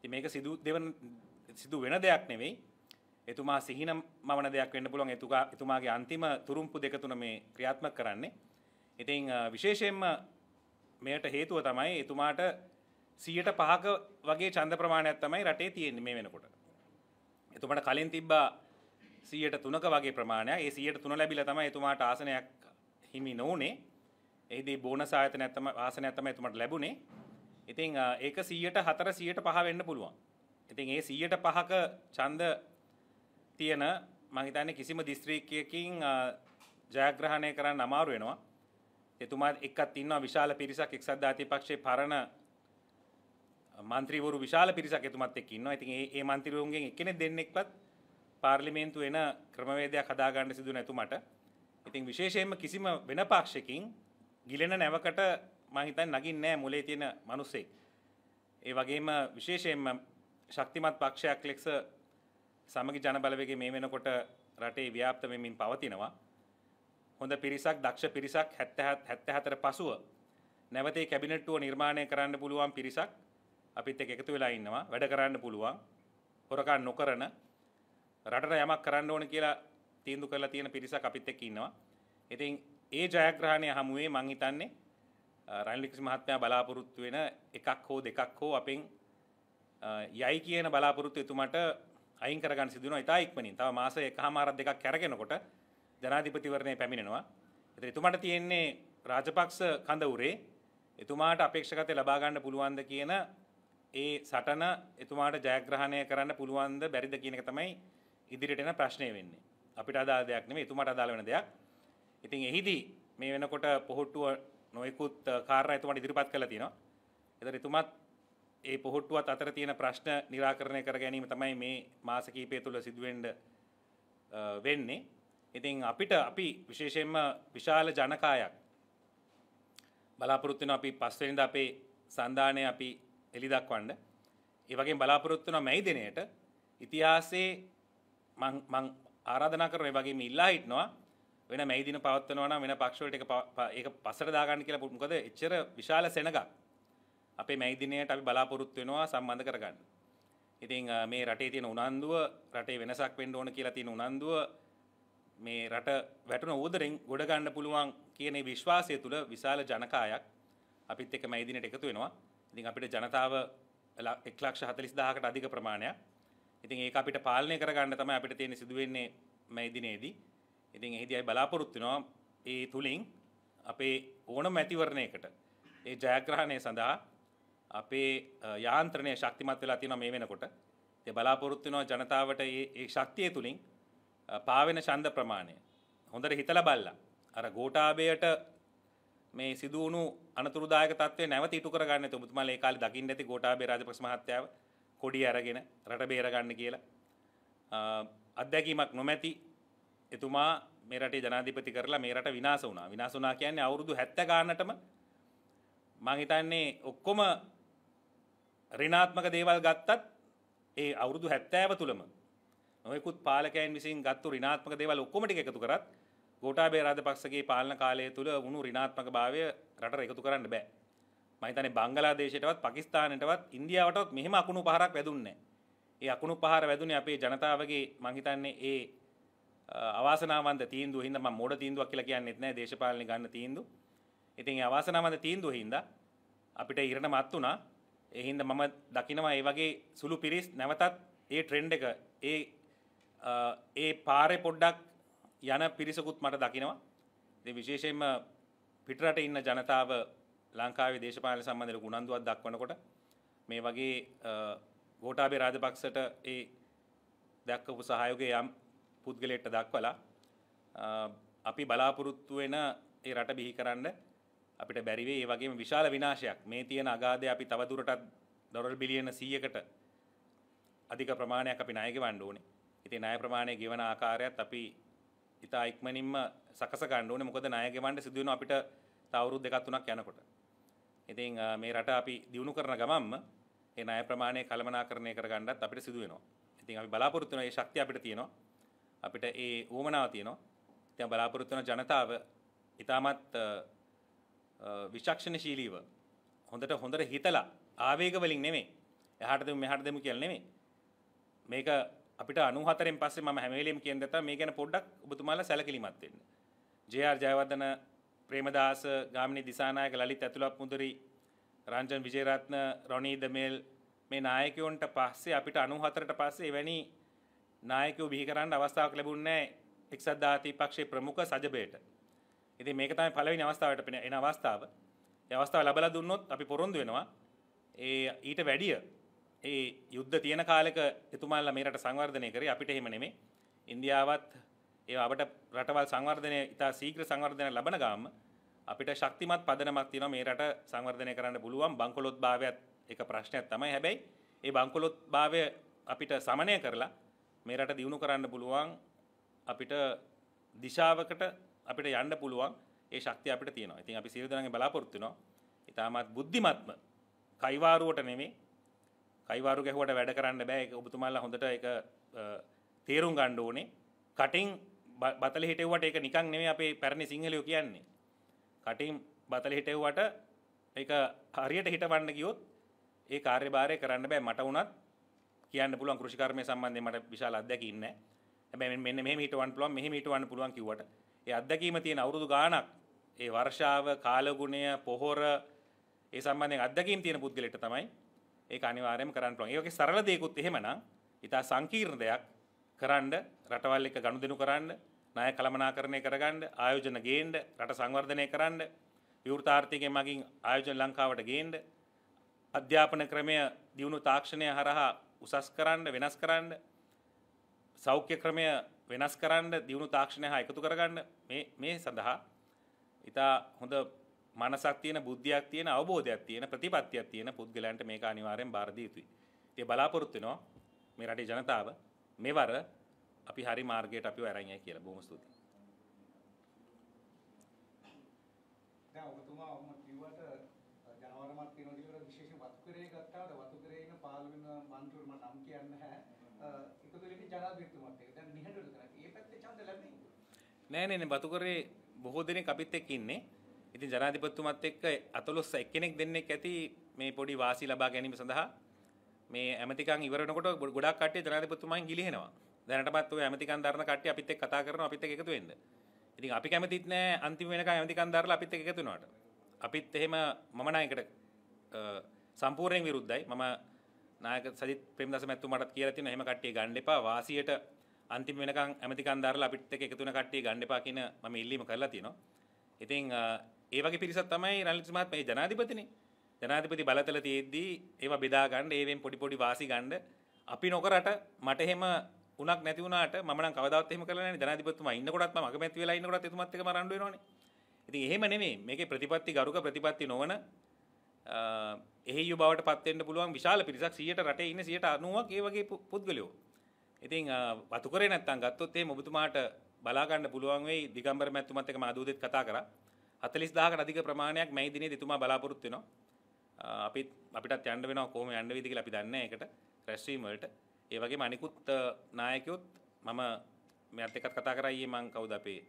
ති මේක සිදු දෙවන සිදු වෙන දෙයක් නෙවෙයි එතුමා සිහින මන දෙයක් වන්න පුළුවන් එතුකා එතුමාගේ අන්තිම තුරුම්පු දෙකතුන මේ ක්‍රියාත්මක කරන්නේ ඉතිං විශේෂයෙන්ම මෙයට හේතුව තමයි එතුමාට සියට පහක වගේ චන්ද ප්‍රමාණයක් තමයි රටේ තියෙන්නේ මේ වෙනකොට එතුමට කලින් තිබ්බා සියට තුනක වගේ ප්‍රමාණය ඒ සියට තුන ලැබිල තමයි එතුමාට ආසනයක් හිමි නොවනේ එහිදී බෝනස් ආයතන නැත්තම ආසනයක් තමයි එතුමට ලැබුණේ. ඉතින් ඒක 100ට 4 100ට 5 වෙන්න පුළුවන්. ඉතින් ඒ 100ට 5ක ඡන්ද තියෙන මම හිතන්නේ කිසිම දිස්ත්‍රික්කයකින් ජයග්‍රහණය කරන්න අමාරු වෙනවා. එතුමා එක්කත් ඉන්නවා විශාල පිරිසක් එක්සත් ජාතිපක්ෂයේ පරණ මන්ත්‍රීවරු විශාල පිරිසක් එතුමත් එක්ක ඉන්නවා. ඉතින් ඒ ඒ මන්ත්‍රීවරුන්ගෙන් එක්කෙනෙක් දෙන්නෙක්වත් පාර්ලිමේන්තු වෙන ක්‍රමවේදයක් හදාගන්න සිදු නැතුමට. ඉතින් විශේෂයෙන්ම කිසිම වෙන පක්ෂකින් ගිලෙන නැවකට මහිතන් නගින් නෑ මුලේ තියෙන මනුස්සේ. ඒ වගේම විශේෂයෙන්ම ශක්තිමත් පක්ෂයක් ලෙක්ස සමගි ජනබලවගේ මේ වෙනකොට රටේ ව්‍යාප්ත වෙමින් පවතිනවා. හොඳ පිරිසක් දක්ෂ පිරිසක් හැත්ත හැතර පසුව නැවතේ කැබිනට්ටුව නිර්මාණය කරන්න පුළුවන් පිරිසක් අපිත් එක එකතු වෙලා ඉන්නවා වැඩ කරන්න පුළුවන් හොරකන් නොකරන රටට යමක් කරන්න ඕන කියලා තීන්දු කරලා තියෙන පිරිසක් අපිත් එක්ක ඉන්නවා. ඉතින් ඒ ජයග්‍රහණය හමුවේ මං හිතන්නේ රැල්ලික්ස් මහත්මයා බලාපොරොත්තු වෙන එකක් හෝ දෙකක් හෝ අපෙන් යයි කියන බලාපොරොත්තු එතුමට අයින් කරගන්න සිදුවන ඉතා ඉක්මනින් තව මාස එකහමාරක් දෙකක් කරගෙනකොට ජනාධිපතිවරණය පැමිණෙනවා. ඉතින් එතුමාට තියෙන්නේ රාජපක්ෂ කඳවුරේ එතුමාට අපේක්ෂකතේ ලබා ගන්න පුළුවන්ද කියන ඒ සටන එතුමාට ජයග්‍රහණය කරන්න පුළුවන්ද බැරිද කියන එක තමයි ඉදිරියට එන ප්‍රශ්නේ වෙන්නේ. අපිට අදාළ දෙයක් නෙමෙයි එතුමාට අදාළ වෙන දෙයක්. ඉතින් එහිදී මේ වෙනකොට පොහොට්ටුව නොයෙකුත් කාරණා එතුමාට ඉදිරිපත් කළා තියෙනවා. ඒතර එතුමත් ඒ පොහොට්ටුවත් අතර තියෙන ප්‍රශ්න निराකරණය කර ගැනීම තමයි මේ මාස කිහිපය තුළ සිදුවෙන්න වෙන්නේ. ඉතින් අපිට අපි විශේෂයෙන්ම විශාල ජනකායක් බලාපොරොත්තු වෙනවා අපි පස්වෙනිදා අපේ සන්දානය අපි එලි දක්වන්න. ඒ වගේම බලාපොරොත්තු වෙනවා මේ දිනේට ඉතිහාසයේ මම ආරාධනා කරනවා ඒ වගේම ඉල්ලා හිටනවා වෙන මැයිදින පවත්වනවා නම් වෙන පක්ෂවලට ඒක ඒක පස්සට දාගන්න කියලා මොකද එච්චර විශාල සෙනඟක් අපේ මැයිදිනයට අපි බලාපොරොත්තු වෙනවා සම්බන්ධ කරගන්න. ඉතින් මේ රටේ තියෙන උනන්දුව රටේ වෙනසක් වෙන්න ඕන කියලා තියෙන උනන්දුව මේ රට වැටුන ඕදරෙන් ගොඩ ගන්න පුළුවන් කියන විශ්වාසය තුළ විශාල ජනකායක් අපිත් එක්ක මැයිදිනට එකතු වෙනවා. ඉතින් අපිට ජනතාව 140000කට අධික ප්‍රමාණයක්. ඉතින් ඒක අපිට පාලනය කරගන්න තමයි අපිට තියෙන සිදුවෙන්නේ මැයිදිනේදී. ඉතින් එහිදී අයි බලාපොරොත්තු වෙනවා ඒ තුලින් අපේ ඕනම මැතිවරණයකට ඒ ජයග්‍රහණය සඳහා අපේ යාන්ත්‍රණය ශක්තිමත් වෙලා තියෙනවා මේ වෙනකොට. ඒ බලාපොරොත්තු වෙනවා ජනතාවට මේ ශක්තිය තුලින් පාවෙන ඡන්ද ප්‍රමාණය හොඳට හිතලා බලලා අර ගෝඨාභයට මේ සිදු වුණු අනතුරුදායක තත්ත්වය නැවත ඉටු කරගන්න නැතුව මුතුමල් ඒ කාලේ දකින්න ඇති ගෝඨාභය රාජපක්ෂ මහත්තයාව කොඩිය අරගෙන රට බේරගන්න කියලා අත්දැකීමක් නොමැති එතුමා මේ රටේ ජනාධිපති කරලා මේ රට විනාශ වුණා. විනාශ වුණා කියන්නේ අවුරුදු 70 ගානටම මම හිතන්නේ ඔක්කොම ඍණාත්මක දේවල් ගත්තත් ඒ අවුරුදු 70 තුලම නොයෙකුත් පාලකයන් විසින් ගත්තු ඍණාත්මක දේවල් ඔක්කොම ටික එකතු කරත් ගෝඨාභය රාජපක්ෂගේ පාලන කාලය තුල වුණු ඍණාත්මකභාවය රටට එකතු කරන්න බෑ. මම හිතන්නේ බංගලාදේශයටවත් පාකිස්තානයටවත් ඉන්දියාවටවත් මෙහෙම අකුණු පහරක් වැදුන්නේ නැහැ. ඒ අකුණු පහර වැදුනේ අපේ ජනතාවගේ මම හිතන්නේ ඒ අවාසනාවන්ත තීන්දුව හින්දා මම මෝඩ තීන්දුවක් කියලා කියන්නෙත් නෑ දේශපාලන ගන්න තීන්දුව. ඉතින් ඒ අවාසනාවන්ත තීන්දුව හින්දා අපිට ඉරණමත් වුණා. ඒ හින්දා මම දකිනවා ඒ වගේ සුළු පිරිස් නැවතත් ඒ ට්‍රෙන්ඩ් එක ඒ ඒ පාරේ පොඩ්ඩක් යන පිරිසකුත් මට දකිනවා. ඉතින් විශේෂයෙන්ම පිටරට ඉන්න ජනතාව ලංකාවේ දේශපාලන සම්බන්ධයට ගුණන්දුවක් දක්වනකොට මේ වගේ ගෝඨාභය රාජපක්ෂට ඒ දැක්කපු සහයෝගය යම් පුද්ගලයට දක්වලා අපි බලාපොරොත්තු වෙන ඒ රට බිහි කරන්න අපිට බැරිවේ ඒ වගේම විශාල විනාශයක් මේ තියෙන අගාධය අපි තවදුරටත් ඩොලර් බිලියන 100කට අධික ප්‍රමාණයක් අපි ණය ගෙවන්න ඕනේ. ඉතින් ණය ප්‍රමාණය ගෙවන ආකාරයත් අපි ඉතා ඉක්මනින්ම සකස ගන්න ඕනේ. මොකද ණය ගෙවන්න සිදු වෙනවා අපිට තව අවුරුදු දෙකක් තුනක් යනකොට. ඉතින් මේ රට අපි දියුණු කරන ගමන්ම ඒ ණය ප්‍රමාණය කළමනාකරණය කරගන්නත් අපිට සිදු වෙනවා. ඉතින් අපි බලාපොරොත්තු වෙන මේ ශක්තිය අපිට තියෙනවා. අපිට ඒ ඌමනාව තියෙනවා. ඉතින් බලාපොරොත්තු වෙන ජනතාව ඉතාමත් විචක්ෂණශීලීව හොඳට හොඳට හිතලා ආවේග වලින් නෙමෙයි එහාට දෙමු මෙහාට දෙමු කියලා නෙමෙයි මේක අපිට 94න් පස්සේ මම හැම වෙලෙම කියන දත්තා මේ ගැන පොඩ්ඩක් ඔබතුමාලා සැලකිලිමත් වෙන්න. ජේ.ආර් ජයවර්ධන, ප්‍රේමදාස, ගාමිණී දිසානායක, ලලිත් ඇතුලප් මුදුරි, රංජන් විජේරත්න, රොනී දමේල් මේ නායකයොන්ට පස්සේ අපිට 94ට පස්සේ එවැනි නායකයෝ බිහි කරන්න අවස්ථාවක් ලැබුණේ එක්සත් ජාතික පක්ෂයේ ප්‍රමුඛ සජබේට. ඉතින් මේක තමයි පළවෙනි අවස්ථාවට එන අවස්ථාව. ඒ අවස්ථාව ලැබලා දුන්නොත් අපි පොරොන්දු වෙනවා ඒ ඊට වැඩිය ඒ යුද්ධ තියෙන කාලෙක එතුමාලා මේ රට සංවර්ධනය කරේ අපිට එහෙම නෙමෙයි. ඉන්දියාවත් ඒ අපට රටවල් සංවර්ධනය ඉතා ශීඝ්‍ර සංවර්ධනය ලබන ගාම අපිට ශක්තිමත් පදනමක් තියෙනවා මේ රට සංවර්ධනය කරන්න පුළුවන් බංකොලොත් භාවයත් එක ප්‍රශ්නයක් තමයි. හැබැයි ඒ බංකොලොත් භාවය අපිට සමනය කරලා මේ රට දියුණු කරන්න පුළුවන් අපිට දිශාවකට අපිට යන්න පුළුවන් ඒ ශක්තිය අපිට තියෙනවා. ඉතින් අපි සියලු දෙනාගේ බලාපොරොත්තු වෙනවා. ඊටමත් බුද්ධිමත්ම කයිවාරුවට නෙමෙයි කයිවාරු ගැහුවට වැඩ කරන්න බෑ. ඒක ඔබතුමාලා හොඳට ඒක තේරුම් ගන්න ඕනේ. කටින් බතල හිටෙව්වට ඒක නිකන් නෙමෙයි අපේ පැරණි සිංහලයෝ කියන්නේ. කටින් බතල හිටෙව්වට ඒක හරියට හිටවන්න ගියොත් ඒ කාර්යභාරය කරන්න බෑ. මට වුණත් කියන්න පුළුවන් කෘෂිකර්මය සම්බන්ධයෙන් මට විශාල අත්දැකීම් නැහැ. හැබැයි මෙන්න මෙහෙම හිටවන්න පුළුවන් මෙහෙම හිටවන්න පුළුවන් කිව්වට ඒ අත්දැකීම තියෙන අවුරුදු ගාණක් ඒ වර්ෂාව, කාලගුණය, පොහොර ඒ සම්බන්ධයෙන් අත්දැකීම් තියෙන පුද්ගලෙට තමයි ඒක අනිවාර්යයෙන්ම කරන්න පුළුවන්. ඒකේ සරල දෙයකුත් එහෙමනම් ඉතා සංකීර්ණ දෙයක් කරන්න රටවල් එක්ක ගනුදෙනු කරන්න ණය කළමනාකරණය කරගන්න ආයෝජන ගේන්න රට සංවර්ධනය කරන්න විවෘතාර්ථිකය මගින් ආයෝජන ලංකාවට ගේන්න අධ්‍යාපන ක්‍රමය දියුණු තාක්ෂණය හරහා උසස් කරන්න වෙනස් කරන්න සෞඛ්‍ය ක්‍රමය වෙනස් කරන්න දියුණු තාක්ෂණය හා එකතු කරගන්න මේ සඳහා ඉතා හොඳ මනසක් තියෙන බුද්ධියක් තියෙන අවබෝධයක් තියෙන ප්‍රතිපත්තියක් තියෙන පුද්ගලයන්ට මේක අනිවාර්යෙන් බාර දිය යුතුයි. ඒ බලාපොරොත්තු වෙනවා මේ රටේ ජනතාව මෙවර අපි හරි මාර්ගයට අපිව අරන් යයි කියලා. බොහොම ස්තුතියි. දැන් ඔබතුමා වතුකරේ ගත්තාට වතුකරේ ඉන්න පාර්ලිමේන්තු මන්ත්‍රීවරු මට නම් කියන්න නැහැ. එකතු වෙන්නේ ජනාධිපතිතුමත් එක්ක. දැන් නිහඬවද කරන්නේ? ඒ පැත්තේ ඡන්ද ලැබෙන්නේ. නෑ නෑ නෑ වතුකරේ බොහෝ දෙනෙක් අපිත් එක්ක ඉන්නේ. ඉතින් ජනාධිපතිතුමත් එක්ක 14 එක්කෙනෙක් දෙන්නෙක් ඇති මේ පොඩි වාසි ලබා ගැනීම සඳහා මේ ඇමතිකන් ඉවර වෙනකොට ගොඩක් කට්ටිය ජනාධිපතිතුමන් ගිලිහෙනවා. දැනටමත් ඔය ඇමතිකන් දරන කට්ටිය අපිත් එක්ක කතා කරනවා අපිත් එක්ක එකතු වෙන්න. ඉතින් අපි කැමතිත් නෑ අන්තිම වෙනකන් ඇමතිකන් දරලා අපිත් එක්ක එකතු වෙනවට. අපිත් එහෙම මම නම් එකට සම්පූර්ණයෙන් විරුද්ධයි. මම නායක සජිත් ප්‍රේමදාස මැතිතුමාටත් කියලා තියෙනවා එහෙම කට්ටිය ගන්න එපා. වාසියට අන්තිම වෙනකන් ඇමතිකන් දාරලා අපිත් එක්ක එකතු වෙන කට්ටිය ගන්න එපා කියන මම ඉල්ලීම කරලා තියෙනවා. ඉතින් ඒ වගේ පිරිසක් තමයි රනිල් මහත්මයා මේ ජනාධිපතිනේ. ජනාධිපති බලතල තියෙද්දී ඒවා බෙදා ගන්න, ඒවෙන් පොඩි පොඩි වාසි ගන්න අපි නොකරට මට එහෙම උණක් නැති වුණාට මම නම් කවදාවත් එහෙම කරලා නැහැ ජනාධිපතිතුමා ඉන්නකොටත් මම අගමැති වෙලා ඉන්නකොටත් එතුමත් එක්කම රණ්ඩු වෙනවනේ. ඉතින් එහෙම නෙමෙයි. මේකේ ප්‍රතිපත්ති ගරුක ප්‍රතිපත්ති නොවන එහි බවට පත්වෙන්න්න පුළුවන් විශාල පිරිසක් සියට රට ඉන්න සියට අනුවක් ඒවගේ පුද්ගලයෝ. ඉතින් වතුකර නැත්තන් ගත්තොත්තේ මොබතුමාට බලාගන්න පුළුවන්ේ දිගම්බර මැත්තුමත්තක මදූදත් කතා කර හතලිස් දාකට අධික ප්‍රමාණයක් මැයිදින දෙතුමා බලාපොරොත්තුනවා අපි අපිට යන්න වෙන කෝම යන්න විදික අපි දන්න එකට රැස්වීමට ඒවගේ මනිකුත් නායකයොත් මම මෙත්තකත් කතා කරයේ මං කවුද අපේ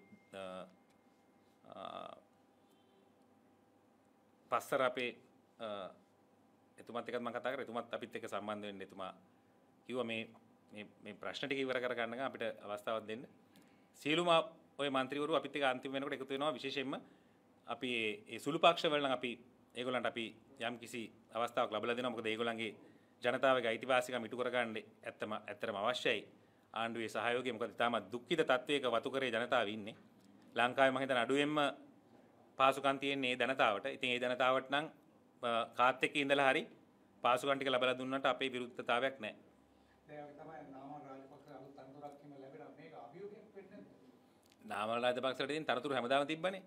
පස්සර අපේ එතුමත් එකත් මම කතා කරා එතුමත් අපිත් එක්ක සම්බන්ධ වෙන්න එතුමා කිව්වා මේ මේ මේ ප්‍රශ්න ටික ඉවර කර ගන්න අපිට අවස්ථාවක් දෙන්න. සියලුම ඔය മന്ത്രിවරු අපිත් එක්ක අන්තිම වෙනකොට එකතු වෙනවා විශේෂයෙන්ම අපි ඒ සුළු පාක්ෂවල නම් අපි ඒගොල්ලන්ට අපි යම් කිසි අවස්ථාවක් ලබලා දෙනවා. මොකද ඒගොල්ලන්ගේ ජනතාවගේ අයිතිවාසිකම් ඉටු කරගන්න ඇත්තම ඇත්තටම අවශ්‍යයි. ආණ්ඩුවේ සහයෝගය මොකද ඉතාමත් දුක්ඛිත තත්වයක වතු කරේ ජනතාව ඉන්නේ. ලංකාවේ මම හිතන අඩුවෙන්ම පාසුකම් තියෙන්නේ ජනතාවට. ඉතින් ඒ ජනතාවට නම් කාත් එක්ක ඉඳලා හරි පාසුකම් ටික ලැබලා දුන්නට අපේ විරුද්ධතාවයක් නැහැ. දැන් තමයි නාමල් රාජපක්ෂ අලුත් තනතුරක් කිම ලැබෙනවා. මේක අභියෝගයක් වෙන්නේ නැද්ද? නාමල් රාජපක්ෂට ඉතින් තනතුරු හැමදාම තිබ්බනේ.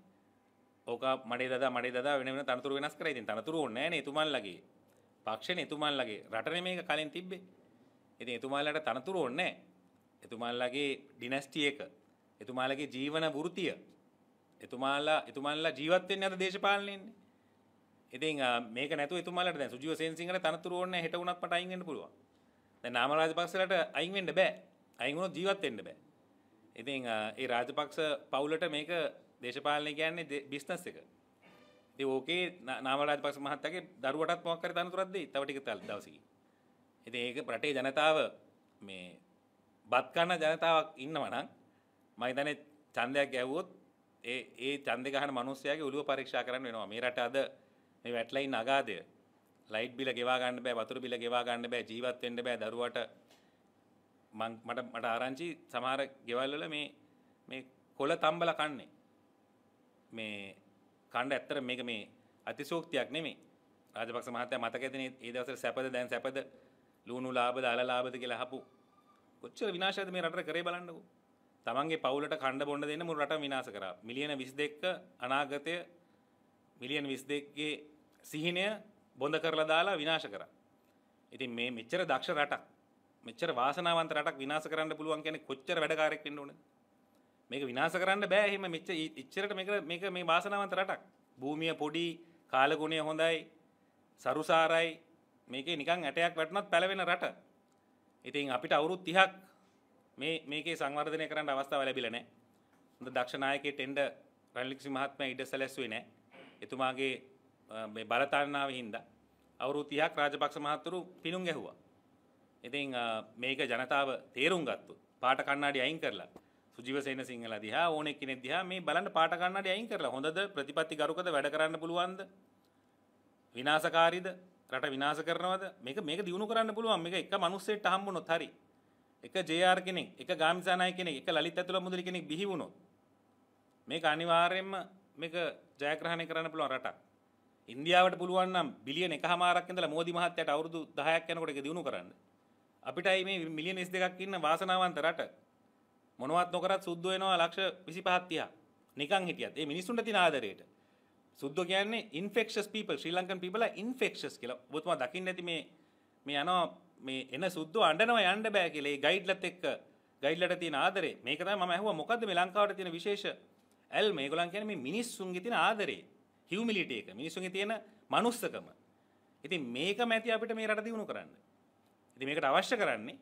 ඕක මඩේ දදා මඩේ දදා වෙන වෙන තනතුරු වෙනස් කරා. ඉතින් තනතුරු ඕනේ නැහැ නේ එතුමන්ලගේ. පක්ෂනේ එතුමන්ලගේ. රටනේ මේක කලින් තිබ්බේ. ඉතින් එතුමාලට තනතුරු ඕනේ නැහැ. එතුමාලගේ ඩිනැස්ටි එක. එතුමාලගේ ජීවන වෘතිය. එතුමාලා එතුමාලා ජීවත් වෙන්නේ අද දේශපාලනයේන්නේ. ඉතින් මේක නැතුව එතුමාලට දැන් සුජිව සෙන්සිංගට තනතුරු ඕනේ හෙට උනත් මට අයින් වෙන්න පුළුවන්. දැන් නාම රාජපක්ෂලට අයින් වෙන්න බෑ. අයින් වුණොත් ජීවත් වෙන්න බෑ. ඉතින් ඒ රාජපක්ෂ පවුලට මේක දේශපාලනය කියන්නේ බිස්නස් එක. ඉතින් ඕකේ නාම රාජපක්ෂ මහත්තයාගේ දරුවටත් මොකක් හරි තනතුරක් දෙයි. තව ටික දවසකින්. ඉතින් ඒක රටේ ජනතාව මේ බත් කන ජනතාවක් ඉන්නවා නම් මම හිතන්නේ ඡන්දයක් ගැව්වොත් ඒ ඒ ඡන්දේ ගහන මිනිස්සයාගේ ඔළුව පරීක්ෂා කරන්න වෙනවා. මේ රට අද මේ වැට්ලයින් අගාධය. ලයිට් බිල ගෙවා ගන්න බෑ, වතුර බිල ගෙවා ගන්න බෑ, ජීවත් වෙන්න බෑ දරුවට මං මට මට ආරංචි සමහර ගෙවල් වල මේ මේ කොළ තම්බල කන්නේ. මේ කණ්ඩ ඇත්තට මේක මේ අතිශෝක්තියක් නෙමෙයි. රාජපක්ෂ මහත්තයා මතක ඇතිනේ ඒ දවස්වල සැපද දැන් සැපද ලුණු ලාභද අල ලාභද කියලා අහපු. කොච්චර විනාශයද මේ රටට කරේ බලන්නකෝ. තමන්ගේ පවුලට කණ්ඩ බොන්න දෙන්න මුළු රටම විනාශ කරා. මිලියන 22ක අනාගතය මිලියන 22ගේ සිහිනය බොඳ කරලා දාලා විනාශ කරා. ඉතින් මේ මෙච්චර දක්ෂ රටක් මෙච්චර වාසනාවන්ත රටක් විනාශ කරන්න පුළුවන් කියන්නේ කොච්චර වැඩකාරයෙක් වෙන්න ඕනද? මේක විනාශ කරන්න බෑ එහෙම මෙච්ච ඉච්චරට මේක මේක මේ වාසනාවන්ත රටක්. භූමිය පොඩි, කාලගුණය හොඳයි, සරුසාරයි. මේකේ නිකන් ඇටයක් වැටුණත් පැලවෙන රට. ඉතින් අපිට අවුරුදු 30ක් මේ මේකේ සංවර්ධනය කරන්න අවස්ථාව ලැබිලා නැහැ. හොඳ දක්ෂ නායකයෙක් එන්න රණලික්සි මහත්මයා ඉඩ සැලැස්සුවේ නැහැ. එතුමාගේ මේ බලතණ්ණාව හින්දා අවුරුදු 30ක් රාජපක්ෂ මහතුරු පිණුම් ගැහුවා. ඉතින් මේක ජනතාව තේරුම් ගත්තොත් පාට කණ්ණාඩි අයින් කරලා සුජීවසේන සිංහල දිහා ඕනෙක් කෙනෙක් දිහා මේ බලන්න පාට කණ්ණාඩි අයින් කරලා හොඳද ප්‍රතිපත්ති ගරුකද වැඩ කරන්න පුළුවන්ද? විනාශකාරීද? රට විනාශ කරනවද? මේක මේක දිනු කරන්න පුළුවන්. මේක එක මිනිස්සෙක්ට හම්බුනොත් හරි. එක JR කෙනෙක්, එක ගාමිසා නායක කෙනෙක්, එක ලලිත් ඇතුළ මුදලි කෙනෙක් බිහි වුණොත් මේක අනිවාර්යයෙන්ම මේක ජයග්‍රහණය කරන්න පුළුවන් රටක්. ඉන්දියාවට පුළුවන් නම් බිලියන එකහමාරක් ඉඳලා මෝදි මහත්තයාට අවුරුදු 10ක් යනකොට ඒක දිනු කරන්න. අපිටයි මේ මිලියන 22ක් ඉන්න වාසනාවන්ත රට මොනවත් නොකරත් සුද්ධ වෙනවා ලක්ෂ 25 30ක්. නිකන් හිටියත් ඒ මිනිස්සුන්ට තියෙන ආදරේට. සුද්ධ කියන්නේ infectious people Sri Lankan people infectious කියලා. ඔබතුමා දකින්න ඇති මේ මේ යනවා මේ එන සුද්ධ අඬනවා යන්න බෑ කියලා. ඒ ගයිඩ්ලත් එක්ක ගයිඩ්ලට තියෙන ආදරේ. මේක තමයි මම අහුවා මොකද්ද මේ ලංකාවට තියෙන විශේෂ ඇල්ම. ඒගොල්ලන් කියන්නේ මේ මිනිස්සුන්ගේ තියෙන ආදරේ. හිවමිලිටි එක මිනිස්සුන්ගේ තියෙන මනුස්සකම. ඉතින් මේක මැති අපිට මේ රට දිනු කරන්න. ඉතින් මේකට අවශ්‍ය කරන්නේ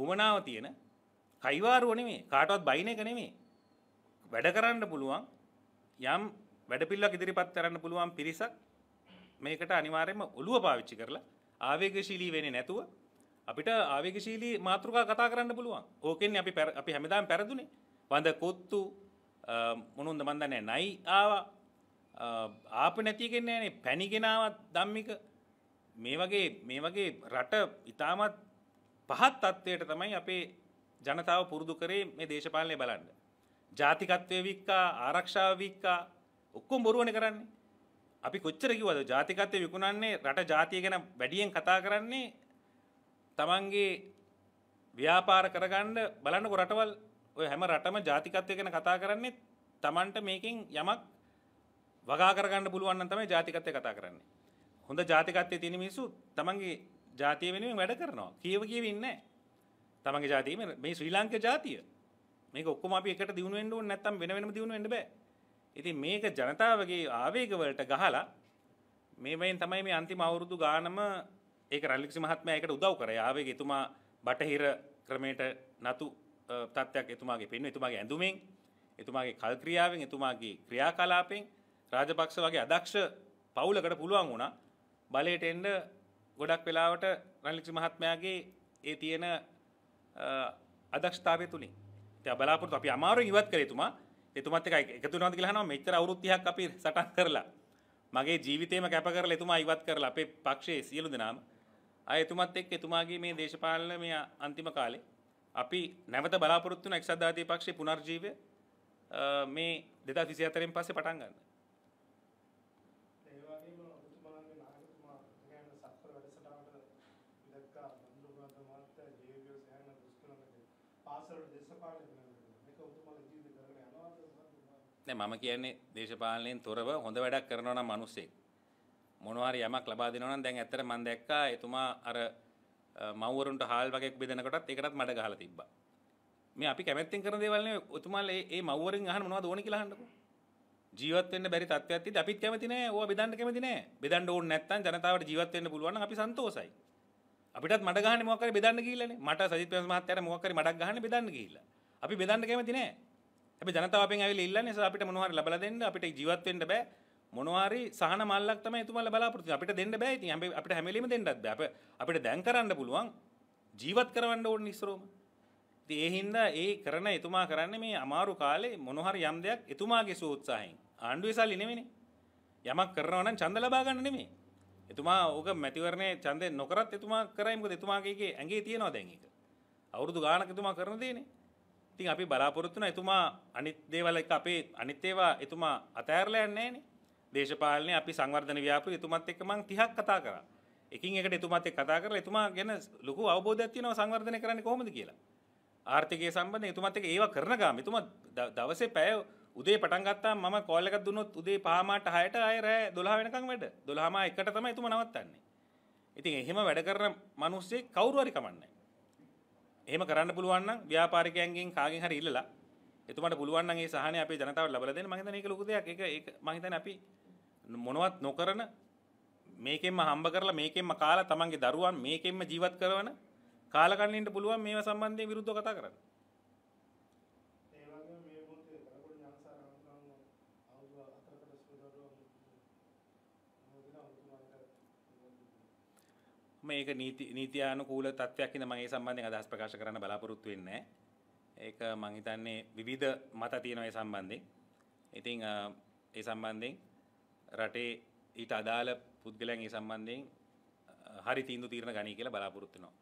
උමනාව තියෙන කයිවාරුව නෙමේ කාටවත් බයින එක නෙමේ. වැඩ කරන්න පුළුවන් යම් වැඩපිල්ලක් ඉදිරිපත් කරන්න පුළුවන් පිරිසක් මේකට අනිවාර්යයෙන්ම ඔළුව පාවිච්චි කරලා ආවේගශීලී වෙන්නේ නැතුව අපිට ආවේගශීලී මාතෘකා කතා කරන්න පුළුවන්. ඕකෙන්නේ අපි අපි හැමදාම පෙරදුනේ. වඳ කොත්තු මොනොන්ද මන් දන්නේ නයි ආවා ආප නැතිකෙන් නෑනේ පැණිගෙනාවත් දම්මික මේ වගේ මේ වගේ රට ඉතාමත් පහත් තත්ත්වයට තමයි අපේ ජනතාව පුරුදු කරේ මේ දේශපාලනය බලන්න. ජාතිකත්වය වික්කා ආරක්ෂාව වික්කා ඔක්කොම් බොරුවන කරන්නේ. අපි කොච්චර කිව්වද ජාතිකත්වය විකුණන්නේ රට ජාතිය ගැන වැඩියෙන් කතා කරන්නේ තමන්ගේ ව්‍යාපාර කරගන්න බලන්නකො රටවල් ඔය හැම රටම ජාතිකත්වය ගැන කතා කරන්නේ තමන්ට මේකෙන් යමක් වගා කරගන්න පුළුවන් නම් තමයි ජාතිකත්වය කතා කරන්නේ. හොඳ ජාතිකත්වයේ තියෙන මිනිස්සු තමන්ගේ ජාතිය වෙනුවෙන් වැඩ කරනවා. කියව කියව ඉන්නේ තමන්ගේ ජාතිය මේ ශ්‍රී ලාංකික ජාතිය. මේක ඔක්කොම අපි එකට දිනු වෙන්න ඕනේ නැත්නම් වෙන වෙනම දිනු වෙන්න බෑ. ඉතින් මේක ජනතාවගේ ආවේග වලට ගහලා මේ වෙයින් තමයි මේ අන්තිම අවුරුදු ගානම ඒක රලික්සි මහත්මයා ඒකට උදව් කරේ. ආවේග එතුමා බටහිර ක්‍රමයට නතු තත්ත්වයක් එතුමාගේ පෙන්වන එතුමාගේ ඇඳුමෙන් එතුමාගේ කල්ක්‍රියාවෙන් එතුමාගේ ක්‍රියාකලාපෙන් රාජපක්ෂ වගේ අදක්ෂ පවුලකට පුළුවන් වුණා බලයට එන්න ගොඩක් වෙලාවට රනිලික්ෂ මහත්මයාගේ ඒ තියෙන අදක්ෂතාවය තුලින්. ඉතින් බලාපොරොත්තු අපි අමාරු ඉවත් කරේ තුමා. එතුමත් එක එකතු වෙනවද කියලා අහනවා මෙච්චර අවුරුදු 30ක් අපි සටන් කරලා මගේ ජීවිතේම කැප කරලා එතුමා ඉවත් කරලා අපේ පක්ෂයේ සියලු දෙනාම ආය එතුමත් එක්ක එතුමාගේ මේ දේශපාලන මේ අන්තිම කාලේ අපි නැවත බලාපොරොත්තු වෙන එක්සත් ජාතික පක්ෂයේ පුනර්ජීවය මේ 2024 න් පස්සේ පටන් ගන්නවා. නෑ මම කියන්නේ දේශපාලනයෙන් තොරව හොඳ වැඩක් කරනවා නම් මිනිස්සෙක් මොනවා හරි යමක් ලබා දෙනවා නම් දැන් ඇත්තට මම දැක්කා එතුමා අර මව්වරුන්ට හාල් වගේ බෙදනකොටත් ඒකටත් මඩ ගහලා තිබ්බා මේ අපි කැමැත්තෙන් කරන දේවල් නෙවෙයි ඔතුමාලා ඒ ඒ මව්වරුන් අහන්න මොනවද ඕනේ කියලා අහන්නකෝ ජීවත් වෙන්න බැරි තත්ත්වයක් තියදී අපිත් කැමති නෑ ඕවා බෙදන්න කැමති නෑ බෙදන්න ඕනේ නැත්නම් ජනතාවට ජීවත් වෙන්න පුළුවන් නම් අපි සන්තෝසයි අපිටත් මඩ ගහන්නේ මොකක් හරි බෙදන්න ගිහිල්ලානේ මට සජිත් ප්‍රේමස් මහත්තයාට මොකක් හරි මඩක් ගහන්නේ බෙදන්න ගිහිල්ලා අපි බෙදන්න කැමති නෑ ඇ ජනතාවෙන් ඇවිල්ලා ඉල්ලන්නේ නිසා අපිට මොනවා හරි ලබලා දෙන්න අපිට ජීවත් වෙන්න බෑ මොනවා හරි සහන මල්ලක් තමයි එතුමාලා බලාපොරොත්තු අපිට දෙන්න බෑ ඉතින් අපිට හැම වෙලෙම දෙන්නත් බෑ අප අපිට දැන් කරන්න පුළුවන් ජීවත් කරවන්න ඕනේ ඉස්සරෝම ඉතින් ඒ හින්දා ඒ කරන එතුමා කරන්නේ මේ අමාරු කාලේ මොනවා හරි යම් දෙයක් එතුමාගේ සෝත්සාහයෙන් ආණ්ඩුවේ සල්ලි නෙවෙයිනේ යමක් කරනවා නම් ඡන්ද ලබා ගන්න නෙමෙයි එතුමා ඕක මැතිවරණයේ ඡන්දේ නොකරත් එතුමා කරයි මොකද එතුමාගේ ඇඟේ තියනවා දැන් ඒක අවුරුදු ගාණක් එතුමා කරන දේනේ ඉතින් අපි බලාපොරොත්තු වෙන එතුමා අනිත් දේවල් එක අපේ අනිත් ඒවා එතුමා අතෑරලා යන්නේ නැහනේ. දේශපාලනේ අපි සංවර්ධන ව්‍යාපෘති එතුමත් එක්ක මම 30ක් කතා කරා. එකින් එකට එතුමාත් එක්ක කතා කරලා එතුමා ගැන ලොකු අවබෝධයක් තියෙනවා සංවර්ධනය කරන්නේ කොහොමද කියලා. ආර්ථිකය සම්බන්ධයෙන් එතුමාත් එක්ක ඒවා කරන ගාම එතුමා දවසේ පැය උදේ පටන් ගත්තාම මම කෝල් එකක් දුන්නොත් උදේ 5 මාට 6ට ආය රෑ 12 වෙනකන් වැඩ. 12 මා 1ට තමයි එතුමා නවත්තන්නේ. ඉතින් එහෙම වැඩ කරන මිනිස්සේ කවුරු හරි කමන්නේ. එහෙම කරන්න පුළුවන් නම් ව්‍යාපාරිකයන්ගෙන් කාගෙන් හරි ඉල්ලලා එතුමාට පුළුවන් නම් ඒ සහනය අපේ ජනතාවට ලබා දෙන්න මම හිතන්නේ ඒක ලොකු දෙයක්. ඒක ඒක මම හිතන්නේ අපි මොනවත් නොකරන මේකෙන්ම හම්බ කරලා මේකෙන්ම කාලා තමන්ගේ දරුවන් මේකෙන්ම ජීවත් කරන කාලකන්ණින්ට පුළුවන් මේවා සම්බන්ධයෙන් විරුද්ධව කතා කරන්න. මේක නීති නීතියානුකූල තත්ත්වයක් ඉඳ මම ඒ සම්බන්ධයෙන් අදහස් ප්‍රකාශ කරන්න බලාපොරොත්තු වෙන්නේ ඒක මම හිතන්නේ විවිධ මත තියෙනවා ඒ සම්බන්ධයෙන්. ඉතින් ඒ සම්බන්ධයෙන් රටේ ඊට අදාළ පුද්ගලයන් ඒ සම්බන්ධයෙන් හරි තීන්දුව තීරණ ගනී කියලා බලාපොරොත්තු වෙනවා.